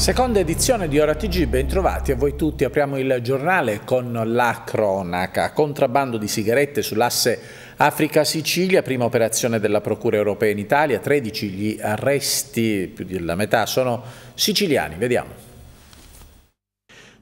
Seconda edizione di Ora TG, bentrovati a voi tutti. Apriamo il giornale con la cronaca. Contrabbando di sigarette sull'asse Africa-Sicilia, prima operazione della Procura europea in Italia, 13 gli arresti, più della metà sono siciliani. Vediamo.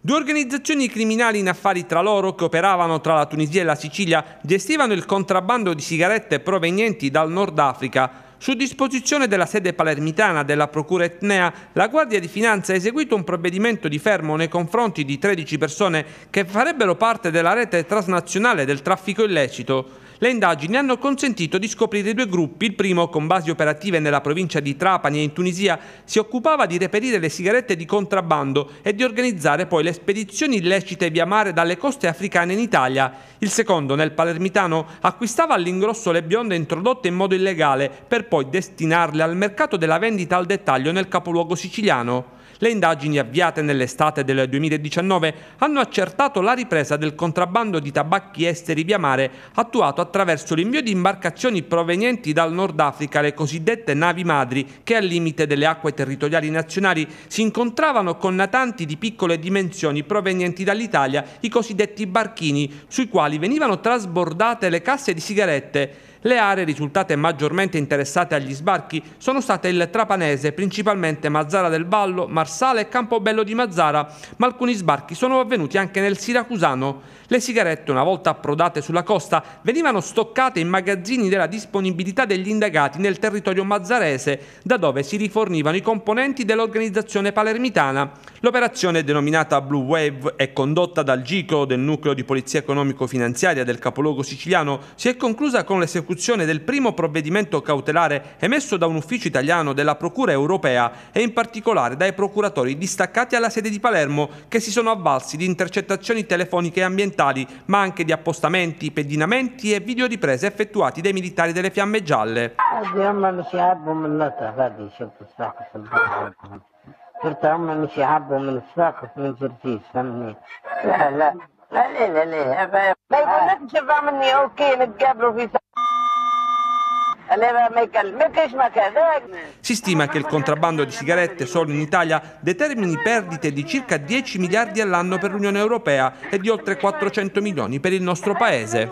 Due organizzazioni criminali in affari tra loro che operavano tra la Tunisia e la Sicilia gestivano il contrabbando di sigarette provenienti dal Nord Africa su disposizione della sede palermitana della Procura Etnea, la Guardia di Finanza ha eseguito un provvedimento di fermo nei confronti di 13 persone che farebbero parte della rete transnazionale del traffico illecito. Le indagini hanno consentito di scoprire due gruppi. Il primo, con basi operative nella provincia di Trapani e in Tunisia, si occupava di reperire le sigarette di contrabbando e di organizzare poi le spedizioni illecite via mare dalle coste africane in Italia. Il secondo, nel palermitano, acquistava all'ingrosso le bionde introdotte in modo illegale per poi destinarle al mercato della vendita al dettaglio nel capoluogo siciliano. Le indagini avviate nell'estate del 2019 hanno accertato la ripresa del contrabbando di tabacchi esteri via mare attuato attraverso l'invio di imbarcazioni provenienti dal Nord Africa, le cosiddette navi madri, che al limite delle acque territoriali nazionali si incontravano con natanti di piccole dimensioni provenienti dall'Italia, i cosiddetti barchini, sui quali venivano trasbordate le casse di sigarette le aree risultate maggiormente interessate agli sbarchi sono state il Trapanese, principalmente Mazzara del Vallo, Marsale e Campobello di Mazzara, ma alcuni sbarchi sono avvenuti anche nel Siracusano. Le sigarette, una volta approdate sulla costa, venivano stoccate in magazzini della disponibilità degli indagati nel territorio mazzarese, da dove si rifornivano i componenti dell'organizzazione palermitana. L'operazione denominata Blue Wave e condotta dal GICO del nucleo di polizia economico-finanziaria del capoluogo siciliano si è conclusa con l'esecuzione del primo provvedimento cautelare emesso da un ufficio italiano della Procura europea e in particolare dai procuratori distaccati alla sede di Palermo che si sono avvalsi di intercettazioni telefoniche e ambientali strumentali, ma anche di appostamenti, pedinamenti e videoriprese effettuati dai militari delle Fiamme Gialle. صرت si stima che il contrabbando di sigarette solo in Italia determini perdite di circa 10 miliardi all'anno per l'Unione Europea e di oltre 400 milioni per il nostro Paese.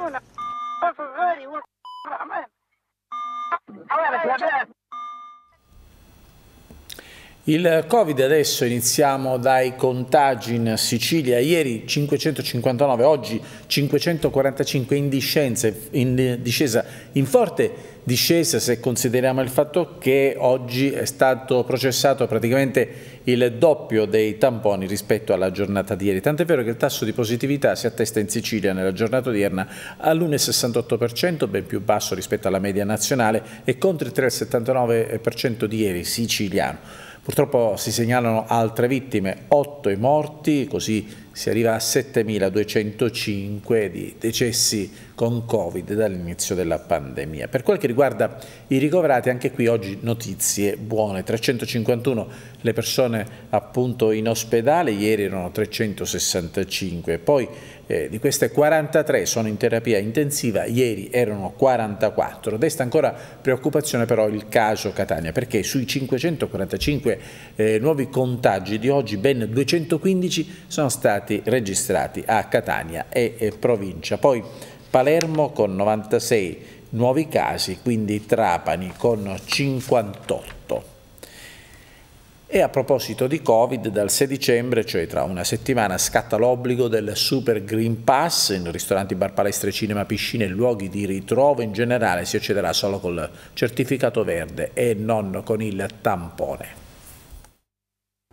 Il Covid adesso iniziamo dai contagi in Sicilia, ieri 559, oggi 545 in, discenza, in discesa, in forte discesa se consideriamo il fatto che oggi è stato processato praticamente il doppio dei tamponi rispetto alla giornata di ieri, tant'è vero che il tasso di positività si attesta in Sicilia nella giornata odierna all'1,68%, ben più basso rispetto alla media nazionale e contro il 3,79% di ieri siciliano. Purtroppo si segnalano altre vittime, 8 i morti, così si arriva a 7.205 di decessi con Covid dall'inizio della pandemia. Per quel che riguarda i ricoverati, anche qui oggi notizie buone, 351 le persone appunto in ospedale, ieri erano 365, poi eh, di queste 43 sono in terapia intensiva, ieri erano 44. Desta ancora preoccupazione però il caso Catania, perché sui 545 eh, nuovi contagi di oggi ben 215 sono stati registrati a Catania e, e provincia. Poi Palermo con 96 nuovi casi, quindi Trapani con 58. E a proposito di Covid, dal 6 dicembre, cioè tra una settimana, scatta l'obbligo del Super Green Pass in ristoranti, bar, palestre, cinema, piscine e luoghi di ritrovo. In generale si accederà solo col certificato verde e non con il tampone.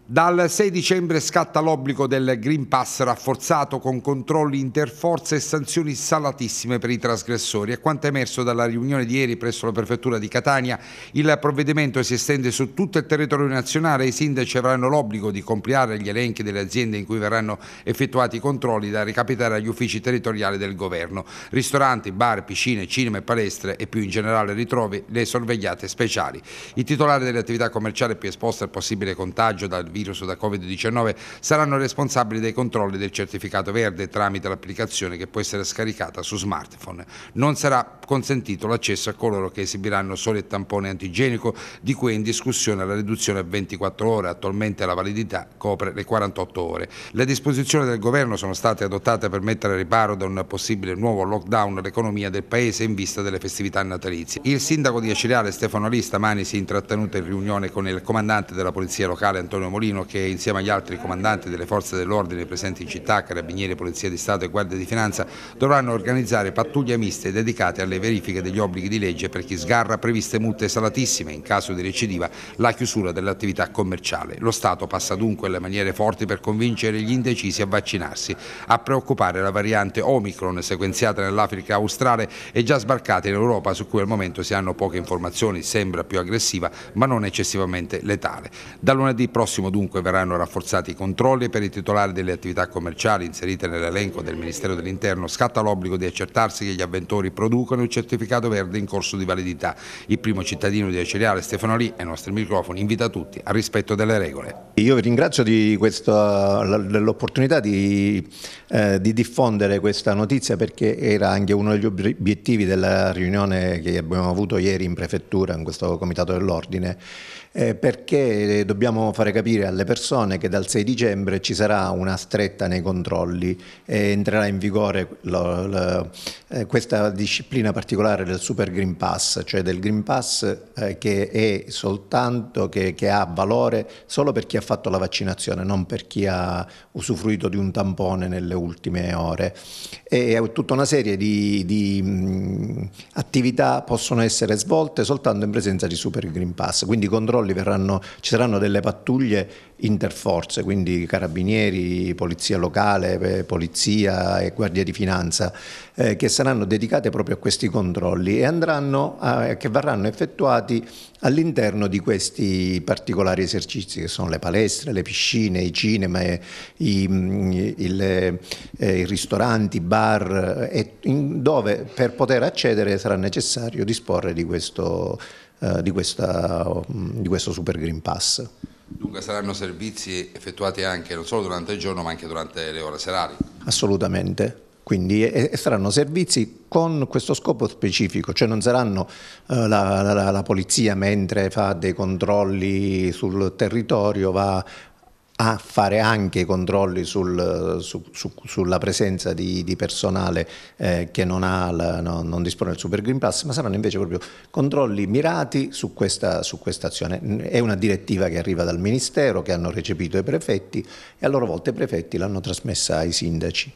Dal 6 dicembre scatta l'obbligo del Green Pass rafforzato con controlli interforze e sanzioni salatissime per i trasgressori. A quanto emerso dalla riunione di ieri presso la prefettura di Catania, il provvedimento si estende su tutto il territorio nazionale e i sindaci avranno l'obbligo di compilare gli elenchi delle aziende in cui verranno effettuati i controlli da recapitare agli uffici territoriali del governo. Ristoranti, bar, piscine, cinema e palestre e più in generale ritrovi le sorvegliate speciali. I titolari delle attività commerciali più esposte al possibile contagio dal virus da Covid-19 saranno responsabili dei controlli del certificato verde tramite l'applicazione che può essere scaricata su smartphone. Non sarà consentito l'accesso a coloro che esibiranno solo il tampone antigenico di cui è in discussione la riduzione a 24 ore, attualmente la validità copre le 48 ore. Le disposizioni del governo sono state adottate per mettere a riparo da un possibile nuovo lockdown l'economia del paese in vista delle festività natalizie. Il sindaco di Acireale Stefano Lista Mani si è intrattenuto in riunione con il comandante della polizia locale Antonio Molina Paolino che insieme agli altri comandanti delle forze dell'ordine presenti in città, carabinieri, polizia di Stato e guardia di finanza dovranno organizzare pattuglie miste dedicate alle verifiche degli obblighi di legge per chi sgarra previste multe salatissime in caso di recidiva la chiusura dell'attività commerciale. Lo Stato passa dunque alle maniere forti per convincere gli indecisi a vaccinarsi. A preoccupare la variante Omicron sequenziata nell'Africa australe e già sbarcata in Europa su cui al momento si hanno poche informazioni, sembra più aggressiva ma non eccessivamente letale. Da lunedì prossimo dunque verranno rafforzati i controlli e per i titolari delle attività commerciali inserite nell'elenco del Ministero dell'Interno scatta l'obbligo di accertarsi che gli avventori producano il certificato verde in corso di validità. Il primo cittadino di Acereale, Stefano Lì, ai nostri microfoni invita tutti al rispetto delle regole. Io vi ringrazio dell'opportunità di, eh, di diffondere questa notizia perché era anche uno degli obiettivi della riunione che abbiamo avuto ieri in prefettura, in questo comitato dell'ordine eh, perché dobbiamo fare capire alle persone che dal 6 dicembre ci sarà una stretta nei controlli e entrerà in vigore lo, lo, eh, questa disciplina particolare del Super Green Pass, cioè del Green Pass eh, che, soltanto, che, che ha valore solo per chi ha fatto la vaccinazione, non per chi ha usufruito di un tampone nelle ultime ore. E tutta una serie di, di mh, attività possono essere svolte soltanto in presenza di Super Green Pass, quindi i controlli verranno, ci saranno delle pattuglie interforze, quindi carabinieri, polizia locale, eh, polizia e guardia di finanza, eh, che saranno saranno dedicate proprio a questi controlli e a, che verranno effettuati all'interno di questi particolari esercizi che sono le palestre, le piscine, i cinema, i, i, i, le, eh, i ristoranti, i bar, eh, e in, dove per poter accedere sarà necessario disporre di questo, eh, di questa, mm, di questo Super Green Pass. Dunque saranno servizi effettuati anche non solo durante il giorno ma anche durante le ore serali? Assolutamente. Quindi e, saranno servizi con questo scopo specifico, cioè non saranno eh, la, la, la polizia mentre fa dei controlli sul territorio va a fare anche i controlli sul, su, su, sulla presenza di, di personale eh, che non, la, no, non, dispone del Super Green Pass, ma saranno invece proprio controlli mirati su questa, su questa, azione. È una direttiva che arriva dal Ministero, che hanno recepito i prefetti e a loro volta i prefetti l'hanno trasmessa ai sindaci.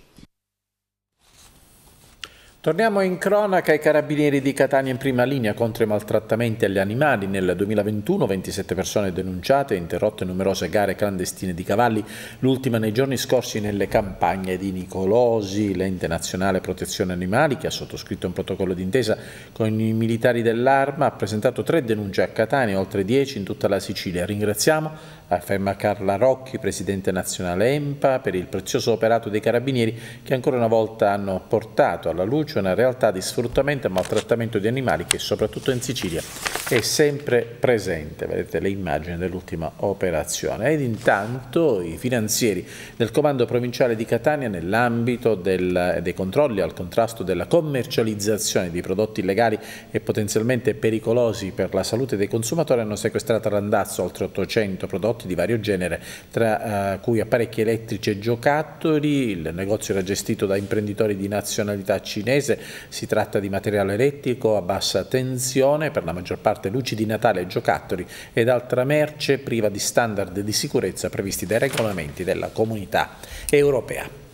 Torniamo in cronaca ai carabinieri di Catania in prima linea contro i maltrattamenti agli animali. Nel 2021 27 persone denunciate, e interrotte numerose gare clandestine di cavalli, l'ultima nei giorni scorsi nelle campagne di Nicolosi, l'ente nazionale protezione animali che ha sottoscritto un protocollo d'intesa con i militari dell'arma, ha presentato tre denunce a Catania, oltre 10 in tutta la Sicilia. Ringraziamo afferma Carla Rocchi, presidente nazionale EMPA, per il prezioso operato dei carabinieri che ancora una volta hanno portato alla luce una realtà di sfruttamento e maltrattamento di animali che soprattutto in Sicilia è sempre presente. Vedete le immagini dell'ultima operazione. Ed intanto i finanzieri del comando provinciale di Catania nell'ambito dei controlli al contrasto della commercializzazione di prodotti illegali e potenzialmente pericolosi per la salute dei consumatori hanno sequestrato a Randazzo oltre 800 prodotti slot di vario genere, tra eh, cui apparecchi elettrici e giocattoli. Il negozio era gestito da imprenditori di nazionalità cinese, si tratta di materiale elettrico a bassa tensione, per la maggior parte luci di Natale, giocattoli ed altra merce priva di standard di sicurezza previsti dai regolamenti della comunità europea.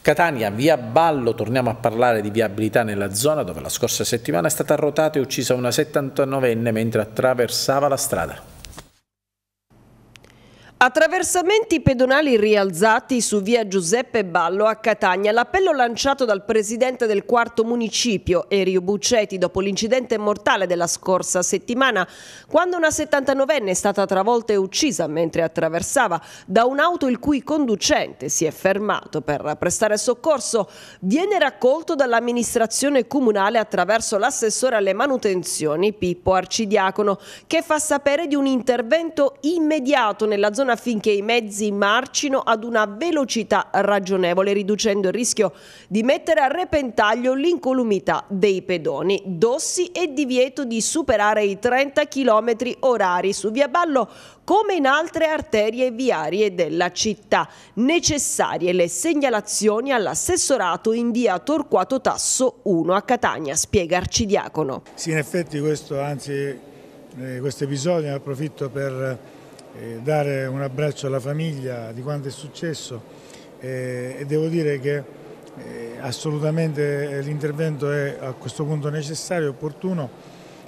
Catania, via Ballo, torniamo a parlare di viabilità nella zona dove la scorsa settimana è stata arrotata e uccisa una 79enne mentre attraversava la strada. Attraversamenti pedonali rialzati su via Giuseppe Ballo a Catania. L'appello lanciato dal presidente del quarto municipio, Erio Buccetti, dopo l'incidente mortale della scorsa settimana, quando una 79enne è stata travolta e uccisa mentre attraversava da un'auto il cui conducente si è fermato per prestare soccorso, viene raccolto dall'amministrazione comunale attraverso l'assessore alle manutenzioni Pippo Arcidiacono, che fa sapere di un intervento immediato nella zona Commission affinché i mezzi marcino ad una velocità ragionevole, riducendo il rischio di mettere a repentaglio l'incolumità dei pedoni. Dossi e divieto di superare i 30 km orari su Via Ballo come in altre arterie viarie della città. Necessarie le segnalazioni all'assessorato in via Torquato Tasso 1 a Catania, spiega Arcidiacono. Sì, in effetti questo, anzi, eh, questo episodio ne approfitto per eh, dare un abbraccio alla famiglia di quanto è successo eh, e devo dire che eh, assolutamente l'intervento è a questo punto necessario e opportuno,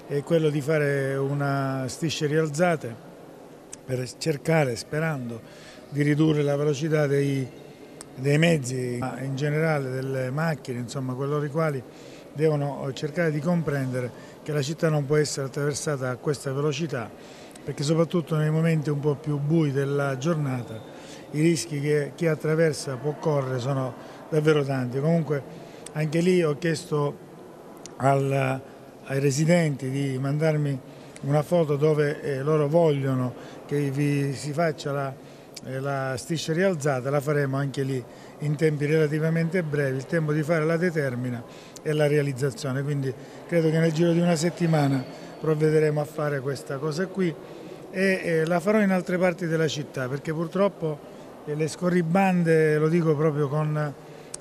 è quello di fare una striscia rialzata per cercare, sperando, di ridurre la velocità dei, dei mezzi, ma in generale delle macchine, insomma coloro i quali devono cercare di comprendere che la città non può essere attraversata a questa velocità perché soprattutto nei momenti un po' più bui della giornata i rischi che chi attraversa può correre sono davvero tanti. Comunque anche lì ho chiesto al, ai residenti di mandarmi una foto dove eh, loro vogliono che vi si faccia la, eh, la striscia rialzata, la faremo anche lì in tempi relativamente brevi, il tempo di fare la determina e la realizzazione, quindi credo che nel giro di una settimana provvederemo a fare questa cosa qui e la farò in altre parti della città perché purtroppo eh, le scorribande, lo dico proprio con,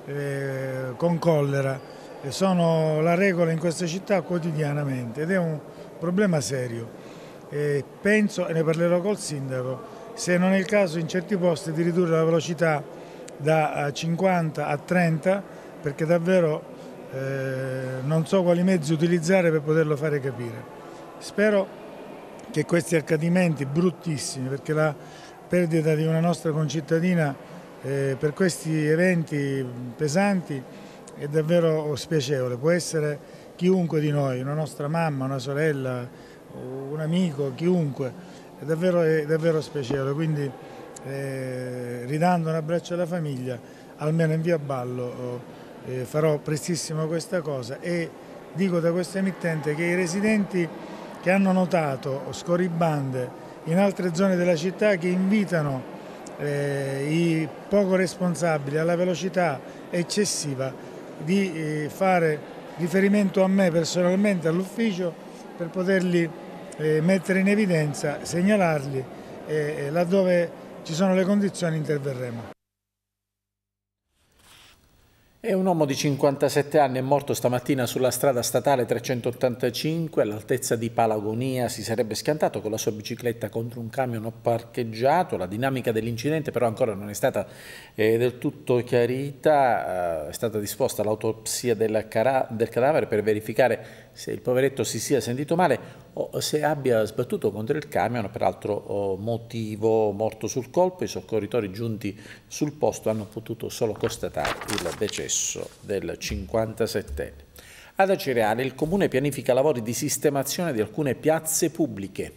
eh, con collera, eh, sono la regola in questa città quotidianamente ed è un problema serio. E penso, e ne parlerò col sindaco, se non è il caso in certi posti di ridurre la velocità da 50 eh, a 30 perché davvero eh, non so quali mezzi utilizzare per poterlo fare capire. Spero che questi accadimenti bruttissimi, perché la perdita di una nostra concittadina eh, per questi eventi pesanti è davvero spiacevole, può essere chiunque di noi, una nostra mamma, una sorella, un amico, chiunque, è davvero, è davvero spiacevole, quindi eh, ridando un abbraccio alla famiglia, almeno in via Ballo eh, farò prestissimo questa cosa e dico da questo emittente che i residenti che hanno notato scorribande in altre zone della città che invitano eh, i poco responsabili alla velocità eccessiva di eh, fare riferimento a me personalmente all'ufficio per poterli eh, mettere in evidenza, segnalarli e eh, eh, laddove ci sono le condizioni interverremo. E un uomo di 57 anni è morto stamattina sulla strada statale 385 all'altezza di Palagonia. Si sarebbe schiantato con la sua bicicletta contro un camion parcheggiato. La dinamica dell'incidente però ancora non è stata eh, del tutto chiarita. Eh, è stata disposta l'autopsia del, del cadavere per verificare se il poveretto si sia sentito male o se abbia sbattuto contro il camion, peraltro oh, motivo morto sul colpo, i soccorritori giunti sul posto hanno potuto solo constatare il decesso del 57enne. Ad Acireale il comune pianifica lavori di sistemazione di alcune piazze pubbliche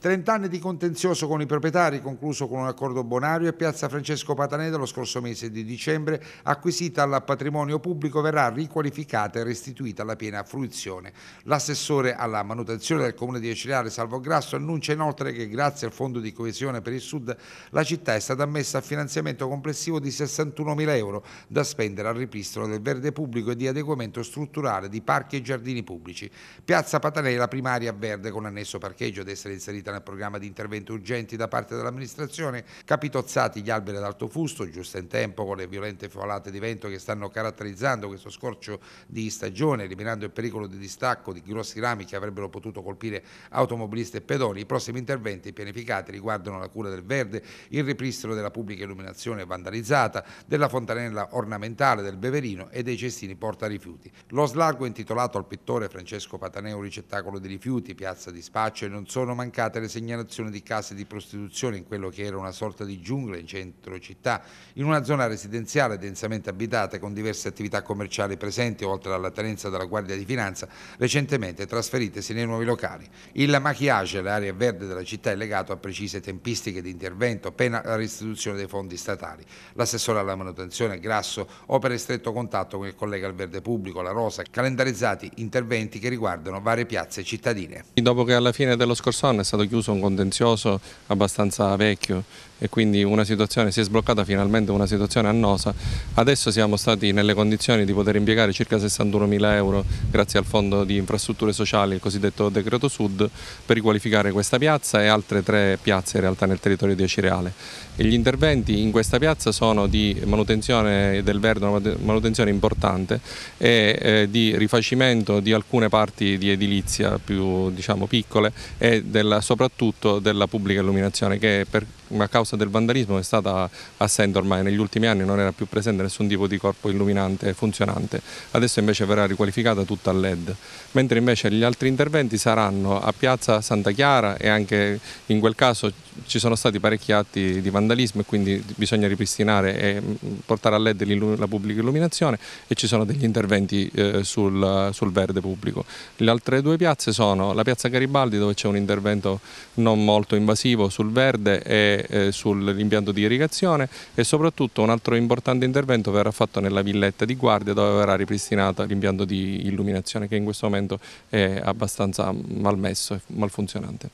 30 anni di contenzioso con i proprietari, concluso con un accordo bonario e piazza Francesco Patanè dello scorso mese di dicembre, acquisita al patrimonio pubblico, verrà riqualificata e restituita alla piena fruizione. L'assessore alla manutenzione del comune di Eciliare, Salvo Grasso, annuncia inoltre che grazie al Fondo di coesione per il Sud la città è stata ammessa a finanziamento complessivo di 61.000 euro da spendere al ripristino del verde pubblico e di adeguamento strutturale di parchi e giardini pubblici. Piazza Patanè è la primaria verde con annesso parcheggio ad essere inserita seguita nel programma di interventi urgenti da parte dell'amministrazione, capitozzati gli alberi ad alto fusto, giusto in tempo con le violente folate di vento che stanno caratterizzando questo scorcio di stagione, eliminando il pericolo di distacco di grossi rami che avrebbero potuto colpire automobilisti e pedoni. I prossimi interventi pianificati riguardano la cura del verde, il ripristino della pubblica illuminazione vandalizzata, della fontanella ornamentale, del beverino e dei cestini porta rifiuti. Lo slargo intitolato al pittore Francesco Pataneo Ricettacolo di rifiuti, piazza di spaccio e non sono mancate state le segnalazioni di case di prostituzione in quello che era una sorta di giungla in centro città, in una zona residenziale densamente abitata con diverse attività commerciali presenti, oltre alla tenenza della Guardia di Finanza, recentemente trasferitesi nei nuovi locali. Il machiage, l'area verde della città, è legato a precise tempistiche di intervento, pena la restituzione dei fondi statali. L'assessore alla manutenzione Grasso opera in stretto contatto con il collega al verde pubblico, la Rosa, calendarizzati interventi che riguardano varie piazze cittadine. Dopo che alla fine dello scorso anno è stato chiuso un contenzioso abbastanza vecchio e quindi una situazione si è sbloccata finalmente una situazione annosa. Adesso siamo stati nelle condizioni di poter impiegare circa 61 mila euro grazie al Fondo di Infrastrutture Sociali, il cosiddetto Decreto Sud, per riqualificare questa piazza e altre tre piazze in realtà nel territorio di Acireale. E gli interventi in questa piazza sono di manutenzione del verde, una manutenzione importante e eh, di rifacimento di alcune parti di edilizia più diciamo, piccole e della, soprattutto della pubblica illuminazione che per a causa del vandalismo è stata assente ormai negli ultimi anni, non era più presente nessun tipo di corpo illuminante funzionante, adesso invece verrà riqualificata tutta a LED mentre invece gli altri interventi saranno a Piazza Santa Chiara e anche in quel caso ci sono stati parecchi atti di vandalismo e quindi bisogna ripristinare e mm, portare a LED la pubblica illuminazione e ci sono degli interventi eh, sul, sul, verde pubblico. Le altre due piazze sono la piazza Garibaldi dove c'è un intervento non molto invasivo sul verde e eh, sull'impianto di irrigazione e soprattutto un altro importante intervento verrà fatto nella villetta di Guardia dove verrà ripristinato l'impianto di illuminazione che in questo momento momento è abbastanza malmesso e malfunzionante.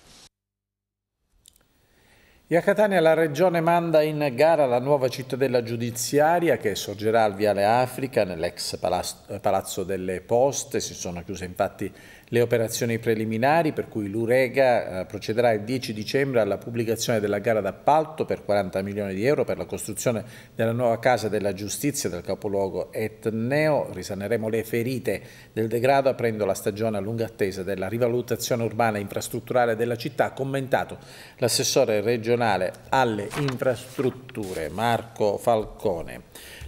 E a Catania la Regione manda in gara la nuova cittadella giudiziaria che sorgerà al Viale Africa nell'ex palazzo delle Poste. Si sono chiuse infatti le operazioni preliminari per cui l'Urega eh, procederà il 10 dicembre alla pubblicazione della gara d'appalto per 40 milioni di euro per la costruzione della nuova casa della giustizia del capoluogo Etneo. Risaneremo le ferite del degrado aprendo la stagione a lunga attesa della rivalutazione urbana e infrastrutturale della città, commentato l'assessore regionale alle infrastrutture Marco Falcone.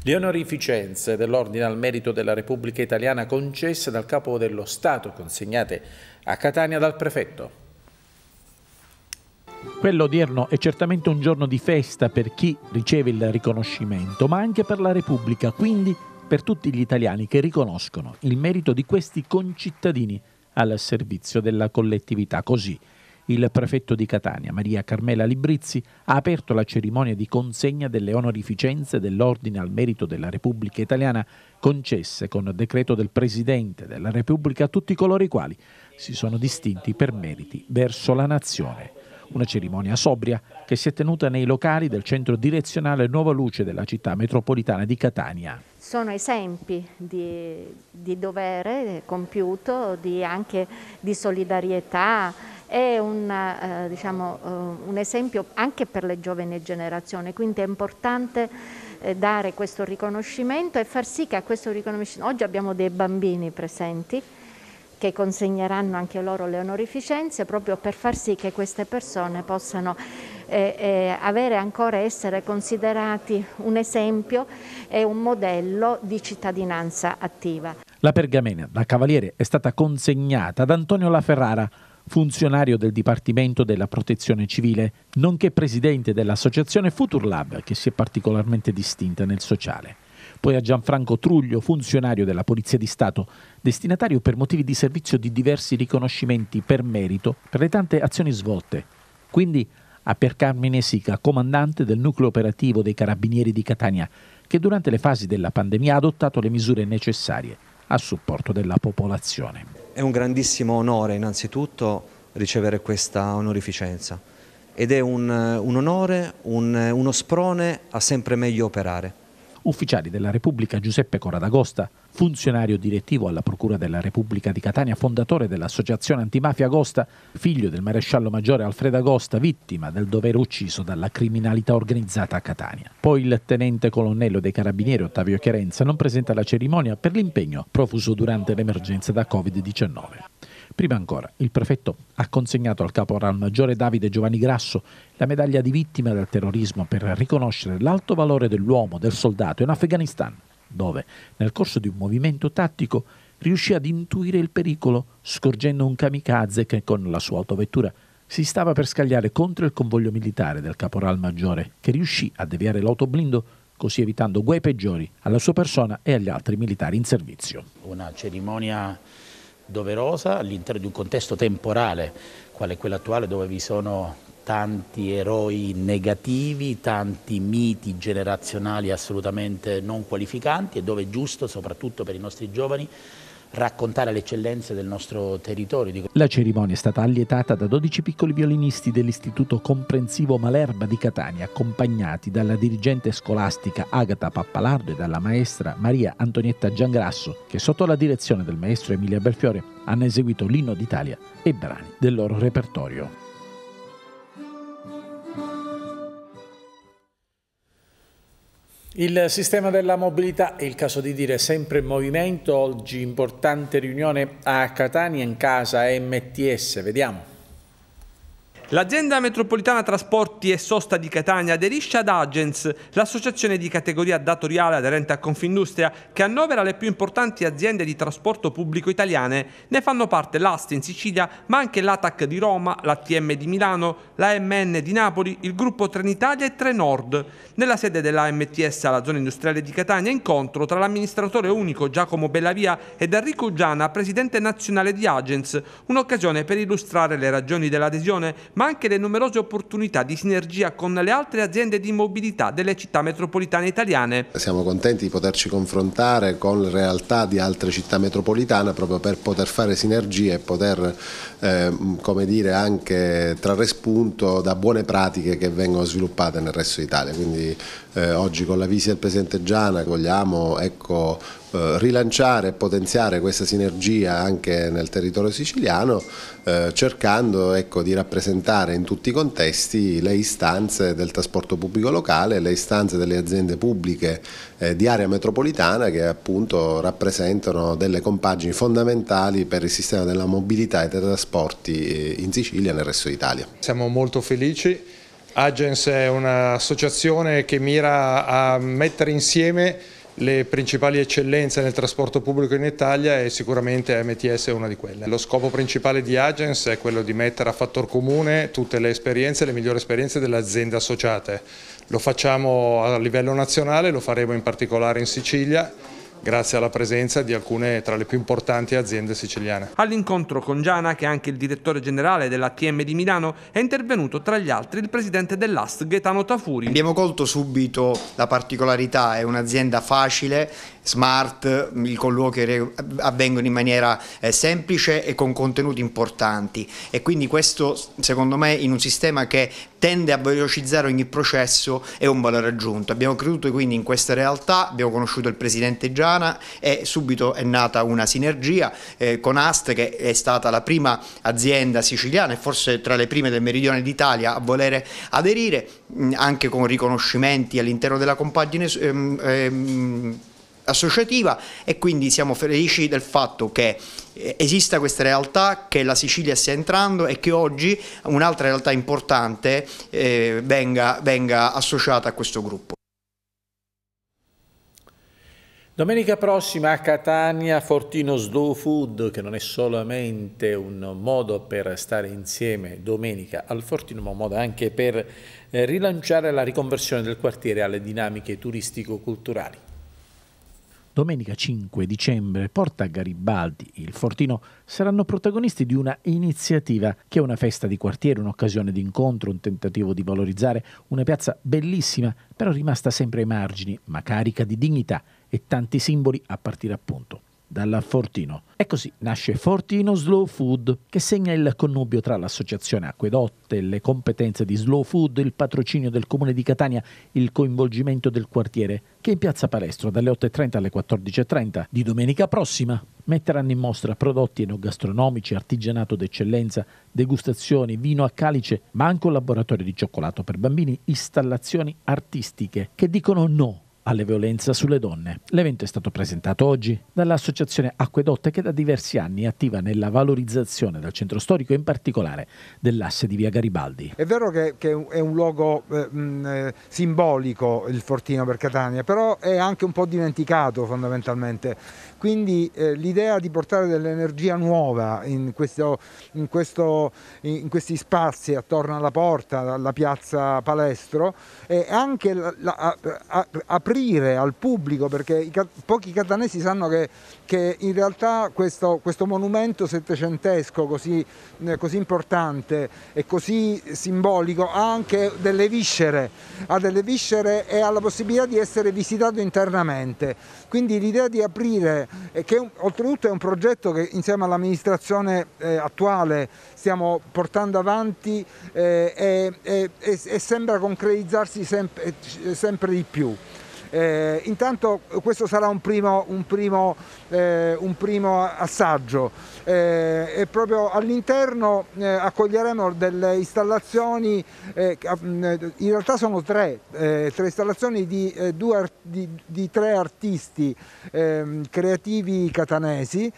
Le onorificenze dell'Ordine al Merito della Repubblica Italiana concesse dal Capo dello Stato, consegnate a Catania dal prefetto. Quello odierno è certamente un giorno di festa per chi riceve il riconoscimento, ma anche per la Repubblica, quindi per tutti gli italiani che riconoscono il merito di questi concittadini al servizio della collettività. Così il prefetto di Catania, Maria Carmela Librizzi, ha aperto la cerimonia di consegna delle onorificenze dell'Ordine al Merito della Repubblica Italiana, concesse con decreto del Presidente della Repubblica a tutti coloro i quali si sono distinti per meriti verso la nazione. Una cerimonia sobria che si è tenuta nei locali del centro direzionale Nuova Luce della città metropolitana di Catania. Sono esempi di, di dovere compiuto, di anche di solidarietà, è una, eh, diciamo, eh, un esempio anche per le giovani generazioni, quindi è importante eh, dare questo riconoscimento e far sì che a questo riconoscimento, oggi abbiamo dei bambini presenti che consegneranno anche loro le onorificenze proprio per far sì che queste persone possano eh, eh, avere ancora essere considerati un esempio e un modello di cittadinanza attiva. La pergamena da Cavaliere è stata consegnata ad Antonio La Ferrara, funzionario del Dipartimento della Protezione Civile, nonché presidente dell'associazione Futurlab, che si è particolarmente distinta nel sociale. Poi a Gianfranco Truglio, funzionario della Polizia di Stato, destinatario per motivi di servizio di diversi riconoscimenti per merito per le tante azioni svolte. Quindi a Piercarmine Sica, comandante del nucleo operativo dei Carabinieri di Catania, che durante le fasi della pandemia ha adottato le misure necessarie a supporto della popolazione. È un grandissimo onore innanzitutto ricevere questa onorificenza ed è un, un onore, un, uno sprone a sempre meglio operare ufficiali della Repubblica Giuseppe Corradagosta, funzionario direttivo alla Procura della Repubblica di Catania, fondatore dell'associazione antimafia Agosta, figlio del maresciallo maggiore Alfredo Agosta, vittima del dovere ucciso dalla criminalità organizzata a Catania. Poi il tenente colonnello dei carabinieri Ottavio Chiarenza non presenta la cerimonia per l'impegno profuso durante l'emergenza da Covid-19. Prima ancora, il prefetto ha consegnato al caporal maggiore Davide Giovanni Grasso la medaglia di vittima del terrorismo per riconoscere l'alto valore dell'uomo, del soldato in Afghanistan, dove, nel corso di un movimento tattico, riuscì ad intuire il pericolo scorgendo un kamikaze che con la sua autovettura si stava per scagliare contro il convoglio militare del caporal maggiore, che riuscì a deviare l'autoblindo così evitando guai peggiori alla sua persona e agli altri militari in servizio. Una cerimonia doverosa all'interno di un contesto temporale, quale quello attuale dove vi sono tanti eroi negativi, tanti miti generazionali assolutamente non qualificanti e dove è giusto, soprattutto per i nostri giovani, raccontare le eccellenze del nostro territorio. La cerimonia è stata allietata da 12 piccoli violinisti dell'Istituto Comprensivo Malerba di Catania, accompagnati dalla dirigente scolastica Agata Pappalardo e dalla maestra Maria Antonietta Giangrasso, che sotto la direzione del maestro Emilia Belfiore hanno eseguito l'inno d'Italia e brani del loro repertorio. Il sistema della mobilità, è il caso di dire, sempre in movimento, oggi importante riunione a Catania in casa MTS, vediamo. L'azienda metropolitana Trasporti e Sosta di Catania aderisce ad Agens, l'associazione di categoria datoriale aderente a Confindustria, che annovera le più importanti aziende di trasporto pubblico italiane. Ne fanno parte l'Asti in Sicilia, ma anche l'ATAC di Roma, l'ATM di Milano, l'AMN di Napoli, il gruppo Trenitalia e Trenord. Nella sede dell'AMTS alla zona industriale di Catania incontro tra l'amministratore unico Giacomo Bellavia ed Enrico Giana, presidente nazionale di Agens, un'occasione per illustrare le ragioni dell'adesione ma anche le numerose opportunità di sinergia con le altre aziende di mobilità delle città metropolitane italiane. Siamo contenti di poterci confrontare con realtà di altre città metropolitane proprio per poter fare sinergie e poter eh, come dire, anche trarre spunto da buone pratiche che vengono sviluppate nel resto d'Italia. Quindi eh, oggi con la visita del Presidente Giana vogliamo ecco, eh, rilanciare e potenziare questa sinergia anche nel territorio siciliano eh, cercando ecco, di rappresentare in tutti i contesti le istanze del trasporto pubblico locale, le istanze delle aziende pubbliche eh, di area metropolitana che appunto rappresentano delle compagini fondamentali per il sistema della mobilità e dei trasporti eh, in Sicilia e nel resto d'Italia. Siamo molto felici Agens è un'associazione che mira a mettere insieme le principali eccellenze nel trasporto pubblico in Italia e sicuramente MTS è una di quelle. Lo scopo principale di Agens è quello di mettere a fattor comune tutte le esperienze, le migliori esperienze delle aziende associate. Lo facciamo a livello nazionale, lo faremo in particolare in Sicilia grazie alla presenza di alcune tra le più importanti aziende siciliane. All'incontro con Giana, che è anche il direttore generale dell'ATM di Milano, è intervenuto tra gli altri il presidente dell'AST Gaetano Tafuri. Abbiamo colto subito la particolarità, è un'azienda facile smart, i colloqui avvengono in maniera eh, semplice e con contenuti importanti e quindi questo secondo me in un sistema che tende a velocizzare ogni processo è un valore aggiunto. Abbiamo creduto quindi in questa realtà, abbiamo conosciuto il presidente Giana e subito è nata una sinergia eh, con AST che è stata la prima azienda siciliana e forse tra le prime del meridione d'Italia a volere aderire mh, anche con riconoscimenti all'interno della compagine ehm, ehm, associativa e quindi siamo felici del fatto che eh, esista questa realtà, che la Sicilia stia entrando e che oggi un'altra realtà importante eh, venga, venga associata a questo gruppo. Domenica prossima a Catania Fortino Slow Food, che non è solamente un modo per stare insieme domenica al Fortino, ma un modo anche per eh, rilanciare la riconversione del quartiere alle dinamiche turistico-culturali. Domenica 5 dicembre Porta Garibaldi e il Fortino saranno protagonisti di una iniziativa che è una festa di quartiere, un'occasione di incontro, un tentativo di valorizzare una piazza bellissima, però rimasta sempre ai margini, ma carica di dignità e tanti simboli a partire appunto dal Fortino. E così nasce Fortino Slow Food, che segna il connubio tra l'associazione Acquedotte, le competenze di Slow Food, il patrocinio del comune di Catania, il coinvolgimento del quartiere, che in piazza Palestro dalle 8.30 alle 14.30 di domenica prossima metteranno in mostra prodotti enogastronomici, artigianato d'eccellenza, degustazioni, vino a calice, ma anche un laboratorio di cioccolato per bambini, installazioni artistiche che dicono no alle violenze sulle donne. L'evento è stato presentato oggi dall'associazione Acquedotte che da diversi anni è attiva nella valorizzazione del centro storico, in particolare dell'asse di via Garibaldi. È vero che, che è un luogo eh, mh, eh, simbolico il Fortino per Catania, però è anche un po' dimenticato fondamentalmente. Quindi eh, l'idea di portare dell'energia nuova in, questo, in, questo, in, questi spazi attorno alla porta, alla piazza Palestro, e anche la, la, a, a, a aprire al pubblico, perché i, pochi catanesi sanno che, che in realtà questo, questo monumento settecentesco così, eh, così, importante e così simbolico ha anche delle viscere, ha delle viscere e ha la possibilità di essere visitato internamente. Quindi l'idea di aprire, eh, che oltretutto è un progetto che insieme all'amministrazione eh, attuale stiamo portando avanti eh, e, e, e sembra concretizzarsi sempre, eh, sempre di più. Eh, intanto questo sarà un primo, un primo, eh, un primo assaggio eh, e proprio all'interno eh, accoglieremo delle installazioni, eh, mm, in realtà sono tre, eh, tre installazioni di, due, di, di tre artisti ehm, creativi catanesi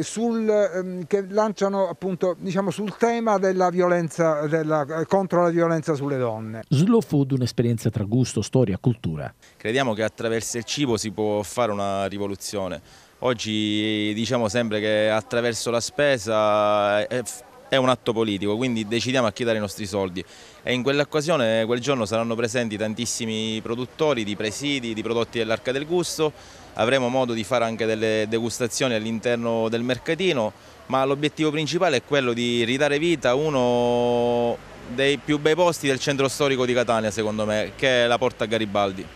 sul, ehm, che lanciano appunto diciamo, sul tema della violenza, della, contro la violenza sulle donne. Slow Food, un'esperienza tra gusto, storia, cultura. Crediamo che attraverso il cibo si può fare una rivoluzione. Oggi diciamo sempre che attraverso la spesa è un atto politico, quindi decidiamo a chi dare i nostri soldi. E in quell'occasione, quel giorno, saranno presenti tantissimi produttori di presidi, di prodotti dell'arca del gusto, avremo modo di fare anche delle degustazioni all'interno del mercatino, ma l'obiettivo principale è quello di ridare vita a uno dei più bei posti del centro storico di Catania secondo me, che è la Porta Garibaldi.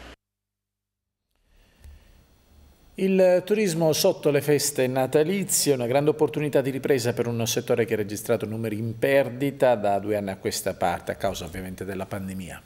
Il turismo sotto le feste natalizie è una grande opportunità di ripresa per un settore che ha registrato numeri in perdita da due anni a questa parte, a causa ovviamente della pandemia.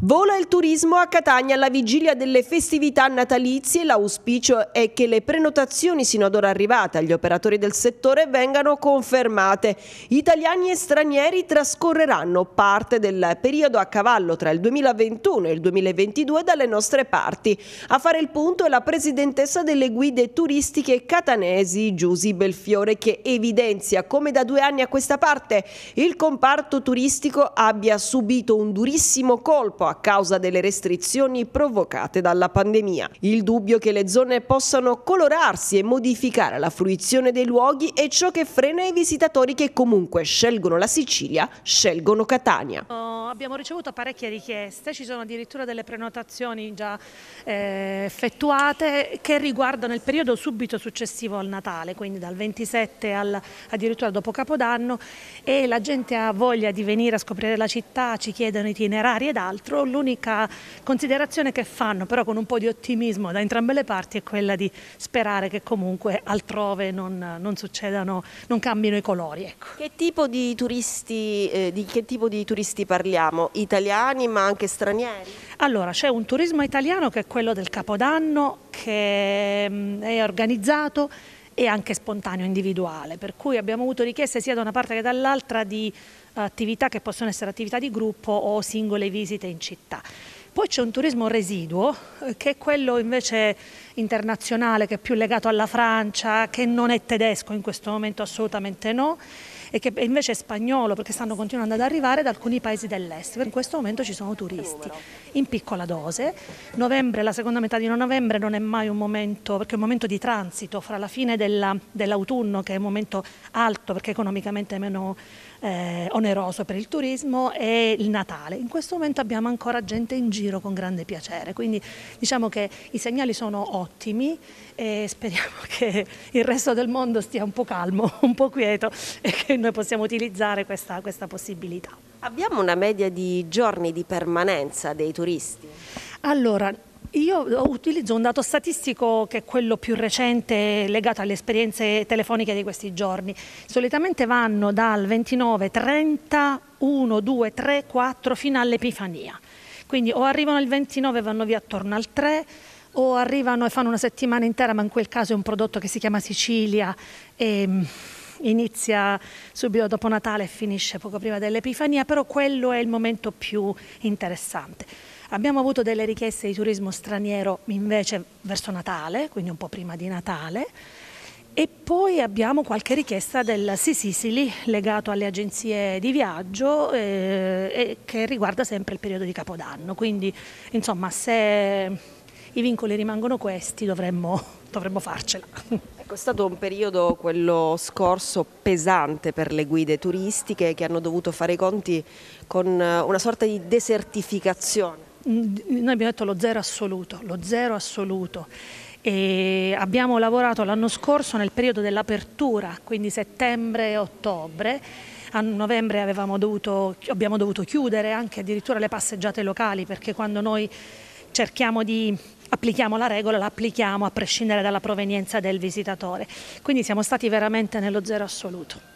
Vola il turismo a Catania alla vigilia delle festività natalizie. L'auspicio è che le prenotazioni sino ad ora arrivate agli operatori del settore vengano confermate. Italiani e stranieri trascorreranno parte del periodo a cavallo tra il 2021 e il 2022 dalle nostre parti. A fare il punto è la presidentessa delle guide turistiche catanesi Giusi Belfiore che evidenzia come da due anni a questa parte il comparto turistico abbia subito un durissimo colpo purtroppo a causa delle restrizioni provocate dalla pandemia. Il dubbio che le zone possano colorarsi e modificare la fruizione dei luoghi è ciò che frena i visitatori che comunque scelgono la Sicilia, scelgono Catania. Oh, abbiamo ricevuto parecchie richieste, ci sono addirittura delle prenotazioni già eh, effettuate che riguardano il periodo subito successivo al Natale, quindi dal 27 al, addirittura dopo Capodanno e la gente ha voglia di venire a scoprire la città, ci chiedono itinerari ed altro altro, l'unica considerazione che fanno però con un po' di ottimismo da entrambe le parti è quella di sperare che comunque altrove non, non succedano, non cambino i colori. Ecco. Che, tipo turisti, eh, di che tipo di turisti parliamo? Italiani ma anche stranieri? Allora c'è un turismo italiano che è quello del Capodanno che mh, mm, è organizzato e anche spontaneo, individuale, per cui abbiamo avuto richieste sia da una parte che dall'altra di attività che possono essere attività di gruppo o singole visite in città. Poi c'è un turismo residuo, eh, che è quello invece internazionale, che è più legato alla Francia, che non è tedesco in questo momento assolutamente no, e che invece è spagnolo, perché stanno continuando ad arrivare da alcuni paesi dell'est. In questo momento ci sono turisti, in piccola dose. Novembre, la seconda metà di novembre non è mai un momento, perché è un momento di transito fra la fine dell'autunno, che è un momento alto, perché economicamente è meno eh, oneroso per il turismo e il Natale. In questo momento abbiamo ancora gente in giro con grande piacere, quindi diciamo che i segnali sono ottimi e speriamo che il resto del mondo stia un po' calmo, un po' quieto e che noi possiamo utilizzare questa, questa possibilità. Abbiamo una media di giorni di permanenza dei turisti? Allora, io utilizzo un dato statistico che è quello più recente legato alle esperienze telefoniche di questi giorni. Solitamente vanno dal 29, 30, 1, 2, 3, 4 fino all'Epifania. Quindi o arrivano il 29 e vanno via attorno al 3 o arrivano e fanno una settimana intera, ma in quel caso è un prodotto che si chiama Sicilia e mm, inizia subito dopo Natale e finisce poco prima dell'Epifania, però quello è il momento più interessante. Abbiamo avuto delle richieste di turismo straniero invece verso Natale, quindi un po' prima di Natale. E poi abbiamo qualche richiesta del Sisicily legato alle agenzie di viaggio eh, che riguarda sempre il periodo di Capodanno. Quindi insomma se i vincoli rimangono questi dovremmo, dovremmo farcela. Ecco, è stato un periodo, quello scorso, pesante per le guide turistiche che hanno dovuto fare i conti con eh, una sorta di desertificazione noi abbiamo detto lo zero assoluto, lo zero assoluto. E abbiamo lavorato l'anno scorso nel periodo dell'apertura, quindi settembre-ottobre. A novembre dovuto, abbiamo dovuto chiudere anche addirittura le passeggiate locali perché quando noi cerchiamo di applichiamo la regola, la applichiamo a prescindere dalla provenienza del visitatore. Quindi siamo stati veramente nello zero assoluto.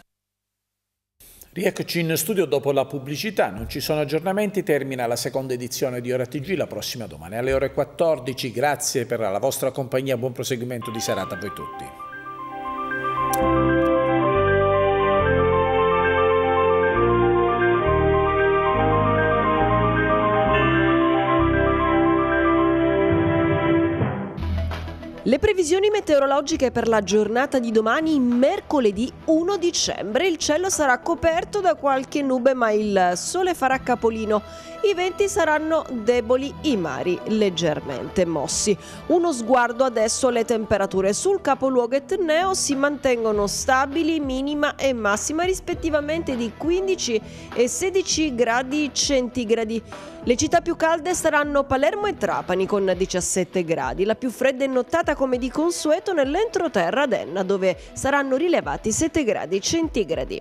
Rieccoci in studio dopo la pubblicità, non ci sono aggiornamenti, termina la seconda edizione di Ora TG la prossima domani alle ore 14, grazie per la vostra compagnia, buon proseguimento di serata a voi tutti. Le previsioni meteorologiche per la giornata di domani, mercoledì 1 dicembre, il cielo sarà coperto da qualche nube ma il sole farà capolino. I venti saranno deboli, i mari leggermente mossi. Uno sguardo adesso alle temperature sul capoluogo etneo si mantengono stabili, minima e massima rispettivamente di 15 e 16 gradi centigradi. Le città più calde saranno Palermo e Trapani con 17 gradi, la più fredda e notata come di consueto nell'entroterra d'Enna dove saranno rilevati 7 gradi centigradi.